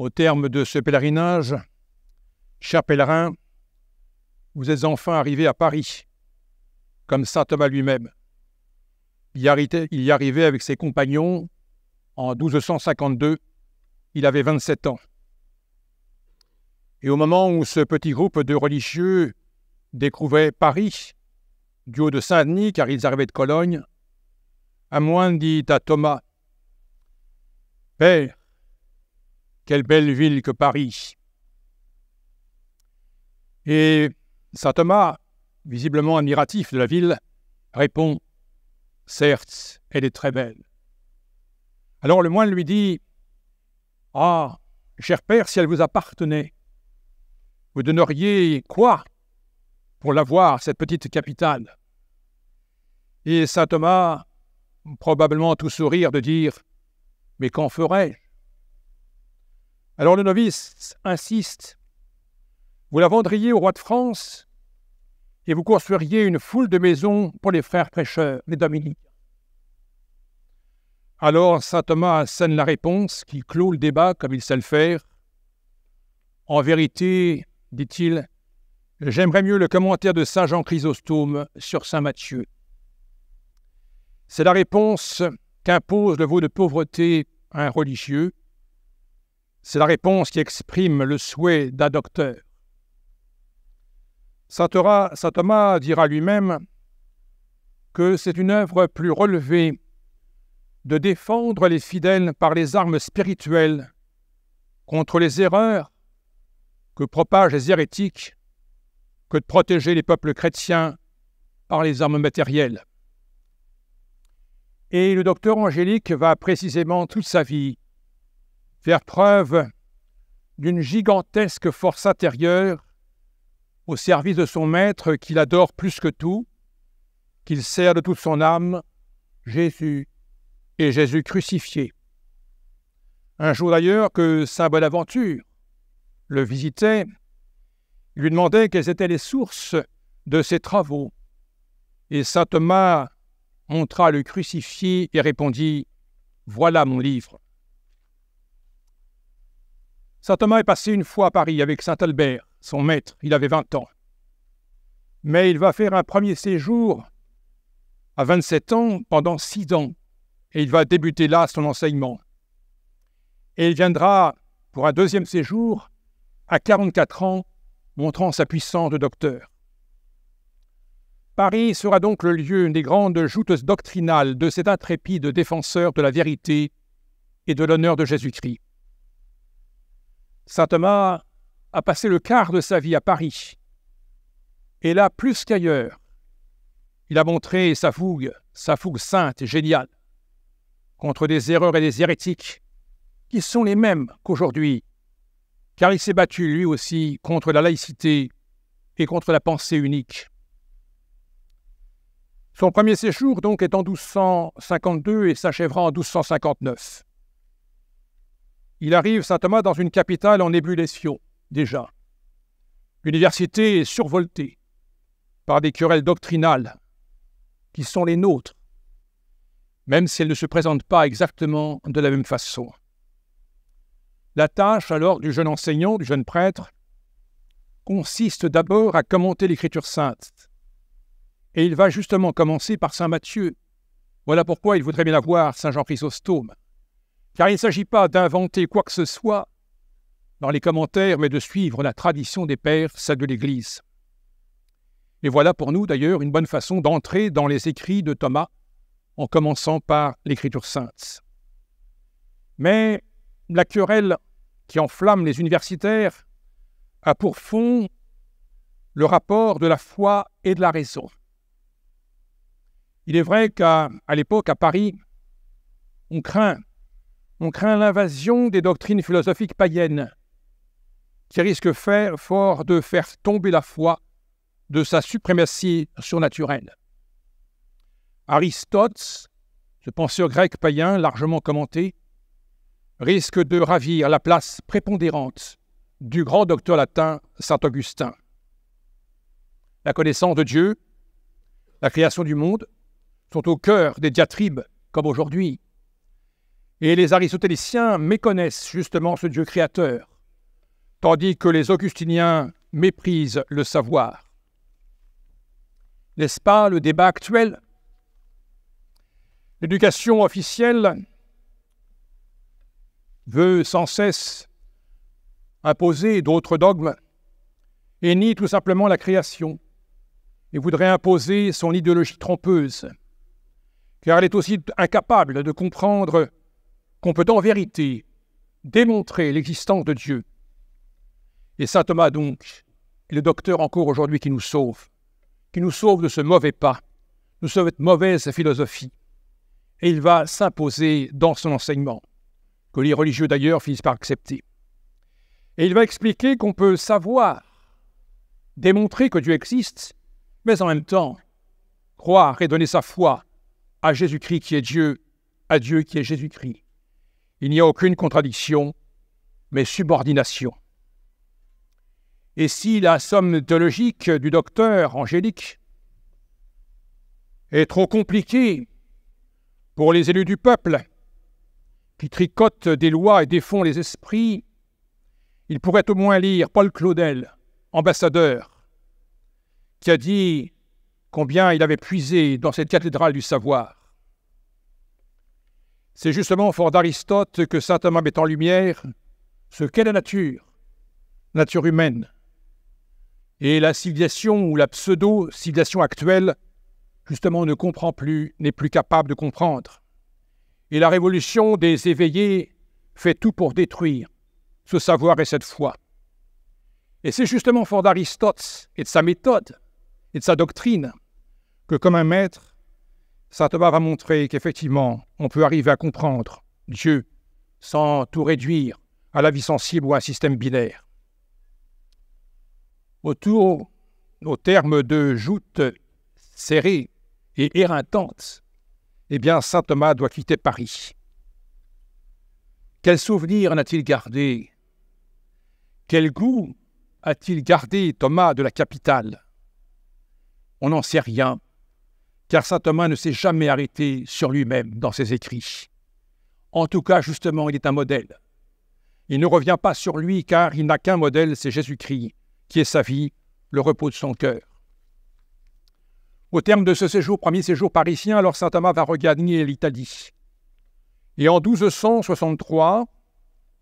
Au terme de ce pèlerinage, chers pèlerins, vous êtes enfin arrivés à Paris, comme saint Thomas lui-même. Il y arrivait avec ses compagnons en 1252. Il avait 27 ans. Et au moment où ce petit groupe de religieux découvrait Paris, du haut de Saint-Denis, car ils arrivaient de Cologne, un moine dit à Thomas Père, quelle belle ville que Paris. Et saint Thomas, visiblement admiratif de la ville, répond Certes, elle est très belle. Alors le moine lui dit Ah, cher père, si elle vous appartenait, vous donneriez quoi pour l'avoir, cette petite capitale Et saint Thomas, probablement tout sourire, de dire Mais qu'en ferais-je alors le novice insiste Vous la vendriez au roi de France et vous construiriez une foule de maisons pour les frères prêcheurs, les dominiques. Alors saint Thomas scène la réponse qui clôt le débat comme il sait le faire. En vérité, dit-il, j'aimerais mieux le commentaire de saint Jean Chrysostome sur saint Matthieu. C'est la réponse qu'impose le veau de pauvreté à un religieux c'est la réponse qui exprime le souhait d'un docteur. Saint Thomas dira lui-même que c'est une œuvre plus relevée de défendre les fidèles par les armes spirituelles contre les erreurs que propagent les hérétiques que de protéger les peuples chrétiens par les armes matérielles. Et le docteur Angélique va précisément toute sa vie faire preuve d'une gigantesque force intérieure au service de son Maître qu'il adore plus que tout, qu'il sert de toute son âme, Jésus et Jésus crucifié. Un jour d'ailleurs que Saint Bonaventure le visitait, il lui demandait quelles étaient les sources de ses travaux. Et Saint Thomas montra le crucifié et répondit Voilà mon livre. Saint Thomas est passé une fois à Paris avec Saint Albert, son maître, il avait 20 ans. Mais il va faire un premier séjour à 27 ans pendant 6 ans, et il va débuter là son enseignement. Et il viendra pour un deuxième séjour à 44 ans, montrant sa puissance de docteur. Paris sera donc le lieu des grandes joutes doctrinales de cet intrépide défenseur de la vérité et de l'honneur de Jésus-Christ. Saint Thomas a passé le quart de sa vie à Paris. Et là, plus qu'ailleurs, il a montré sa fougue, sa fougue sainte et géniale, contre des erreurs et des hérétiques qui sont les mêmes qu'aujourd'hui, car il s'est battu lui aussi contre la laïcité et contre la pensée unique. Son premier séjour donc est en 1252 et s'achèvera en 1259. Il arrive, saint Thomas, dans une capitale en ébullition, déjà. L'université est survoltée par des querelles doctrinales qui sont les nôtres, même si elles ne se présentent pas exactement de la même façon. La tâche alors du jeune enseignant, du jeune prêtre, consiste d'abord à commenter l'Écriture sainte. Et il va justement commencer par Saint Matthieu. Voilà pourquoi il voudrait bien avoir Saint Jean Chrysostome. Car il ne s'agit pas d'inventer quoi que ce soit dans les commentaires, mais de suivre la tradition des pères, celle de l'Église. Et voilà pour nous d'ailleurs une bonne façon d'entrer dans les écrits de Thomas en commençant par l'Écriture sainte. Mais la querelle qui enflamme les universitaires a pour fond le rapport de la foi et de la raison. Il est vrai qu'à l'époque, à Paris, on craint on craint l'invasion des doctrines philosophiques païennes, qui risquent fort de faire tomber la foi de sa suprématie surnaturelle. Aristote, ce penseur grec païen largement commenté, risque de ravir la place prépondérante du grand docteur latin Saint Augustin. La connaissance de Dieu, la création du monde sont au cœur des diatribes, comme aujourd'hui, et les aristotéliciens méconnaissent justement ce Dieu créateur, tandis que les augustiniens méprisent le savoir. N'est-ce pas le débat actuel L'éducation officielle veut sans cesse imposer d'autres dogmes et nie tout simplement la création et voudrait imposer son idéologie trompeuse, car elle est aussi incapable de comprendre qu'on peut en vérité démontrer l'existence de Dieu. Et saint Thomas, donc, est le docteur encore aujourd'hui qui nous sauve, qui nous sauve de ce mauvais pas, de cette mauvaise philosophie. Et il va s'imposer dans son enseignement, que les religieux d'ailleurs finissent par accepter. Et il va expliquer qu'on peut savoir, démontrer que Dieu existe, mais en même temps, croire et donner sa foi à Jésus-Christ qui est Dieu, à Dieu qui est Jésus-Christ. Il n'y a aucune contradiction, mais subordination. Et si la somme théologique du docteur angélique est trop compliquée pour les élus du peuple, qui tricotent des lois et défont les esprits, il pourrait au moins lire Paul Claudel, ambassadeur, qui a dit combien il avait puisé dans cette cathédrale du savoir. C'est justement fort d'Aristote que saint Thomas met en lumière ce qu'est la nature, nature humaine. Et la civilisation ou la pseudo-civilisation actuelle, justement, ne comprend plus, n'est plus capable de comprendre. Et la révolution des éveillés fait tout pour détruire ce savoir et cette foi. Et c'est justement fort d'Aristote et de sa méthode et de sa doctrine que, comme un maître, Saint-Thomas va montrer qu'effectivement, on peut arriver à comprendre Dieu sans tout réduire à la vie sensible ou à un système binaire. Autour, au terme de joutes serrées et éreintantes, eh bien, saint Thomas doit quitter Paris. Quel souvenir a t il gardé Quel goût a-t-il gardé Thomas de la capitale On n'en sait rien car saint Thomas ne s'est jamais arrêté sur lui-même dans ses écrits. En tout cas, justement, il est un modèle. Il ne revient pas sur lui car il n'a qu'un modèle, c'est Jésus-Christ, qui est sa vie, le repos de son cœur. Au terme de ce séjour, premier séjour parisien, alors saint Thomas va regagner l'Italie. Et en 1263,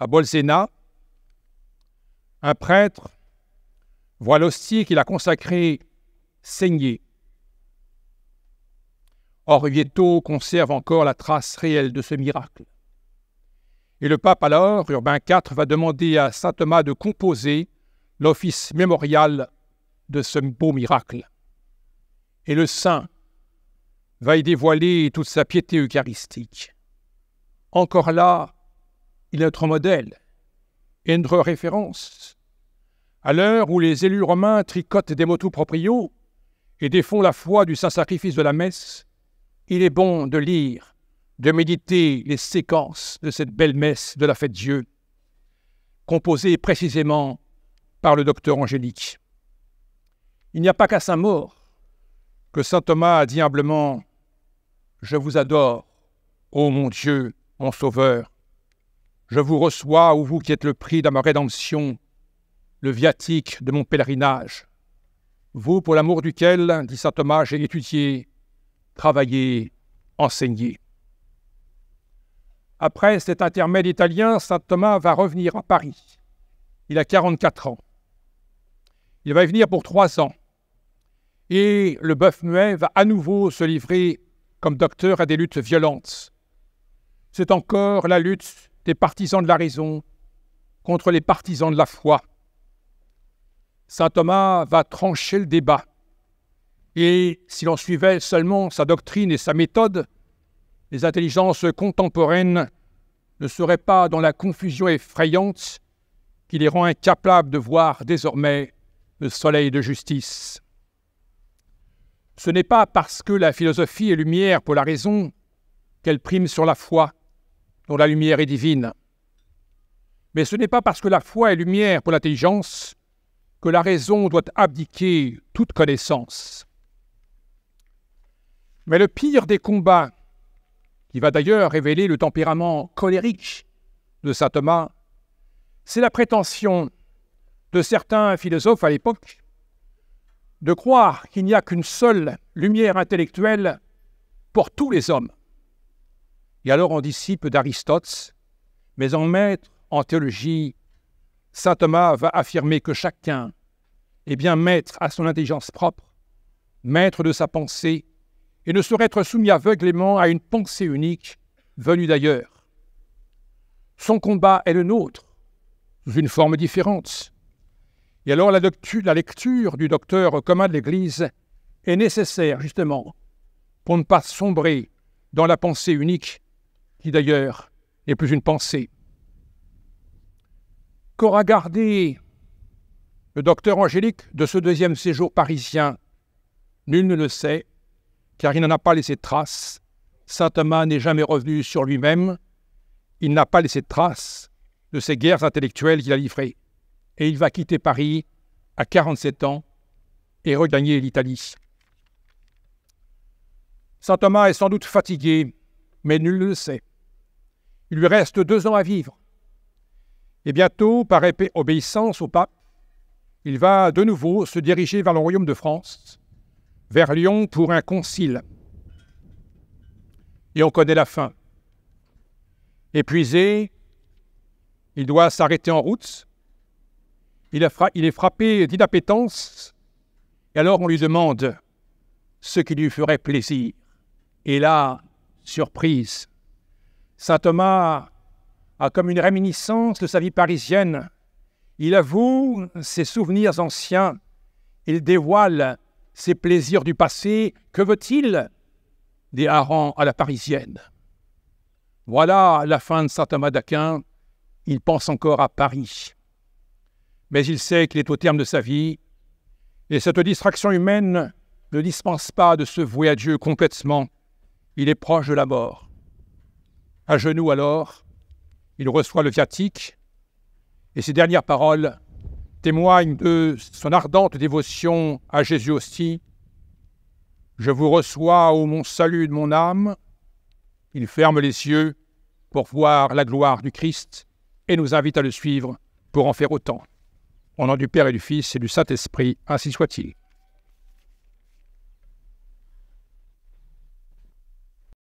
à Bolsena, un prêtre voit l'hostie qu'il a consacré saigner Orvieto conserve encore la trace réelle de ce miracle. Et le pape alors, Urbain IV, va demander à saint Thomas de composer l'office mémorial de ce beau miracle. Et le saint va y dévoiler toute sa piété eucharistique. Encore là, il est notre modèle et notre référence. À l'heure où les élus romains tricotent des motus proprio et défont la foi du saint sacrifice de la messe, il est bon de lire, de méditer les séquences de cette belle messe de la fête Dieu, composée précisément par le docteur Angélique. Il n'y a pas qu'à saint mort que saint Thomas a dit humblement Je vous adore, ô mon Dieu, mon Sauveur. Je vous reçois, ô vous qui êtes le prix de ma rédemption, le viatique de mon pèlerinage. Vous, pour l'amour duquel, dit saint Thomas, j'ai étudié travailler, enseigner. Après cet intermède italien, saint Thomas va revenir à Paris. Il a 44 ans. Il va y venir pour trois ans. Et le bœuf muet va à nouveau se livrer comme docteur à des luttes violentes. C'est encore la lutte des partisans de la raison contre les partisans de la foi. Saint Thomas va trancher le débat et si l'on suivait seulement sa doctrine et sa méthode, les intelligences contemporaines ne seraient pas dans la confusion effrayante qui les rend incapables de voir désormais le soleil de justice. Ce n'est pas parce que la philosophie est lumière pour la raison qu'elle prime sur la foi, dont la lumière est divine. Mais ce n'est pas parce que la foi est lumière pour l'intelligence que la raison doit abdiquer toute connaissance. Mais le pire des combats, qui va d'ailleurs révéler le tempérament colérique de saint Thomas, c'est la prétention de certains philosophes à l'époque de croire qu'il n'y a qu'une seule lumière intellectuelle pour tous les hommes. Et alors en disciple d'Aristote, mais en maître en théologie, saint Thomas va affirmer que chacun est bien maître à son intelligence propre, maître de sa pensée, et ne saurait être soumis aveuglément à une pensée unique venue d'ailleurs. Son combat est le nôtre, sous une forme différente. Et alors la, lecture, la lecture du docteur commun de l'Église est nécessaire justement pour ne pas sombrer dans la pensée unique, qui d'ailleurs n'est plus une pensée. Qu'aura gardé le docteur angélique de ce deuxième séjour parisien Nul ne le sait, car il n'en a pas laissé trace. Saint Thomas n'est jamais revenu sur lui-même. Il n'a pas laissé trace de ces guerres intellectuelles qu'il a livrées. Et il va quitter Paris à 47 ans et regagner l'Italie. Saint Thomas est sans doute fatigué, mais nul ne le sait. Il lui reste deux ans à vivre. Et bientôt, par obéissance au pape, il va de nouveau se diriger vers le royaume de France vers Lyon pour un concile. Et on connaît la fin. Épuisé, il doit s'arrêter en route. Il, est frappé d'inappétence. Et alors on lui demande ce qui lui ferait plaisir. Et là, surprise, Saint Thomas a comme une réminiscence de sa vie parisienne. Il avoue ses souvenirs anciens. Il dévoile ses plaisirs du passé. Que veut-il Des harengs à la parisienne. Voilà la fin de saint Thomas d'Aquin. Il pense encore à Paris. Mais il sait qu'il est au terme de sa vie, et cette distraction humaine ne dispense pas de se vouer à Dieu complètement. Il est proche de la mort. À genoux alors, il reçoit le viatique, et ses dernières paroles témoigne de son ardente dévotion à Jésus aussi. Je vous reçois, ô mon salut de mon âme. Il ferme les yeux pour voir la gloire du Christ et nous invite à le suivre pour en faire autant. Au nom du Père et du Fils et du Saint-Esprit, ainsi soit-il.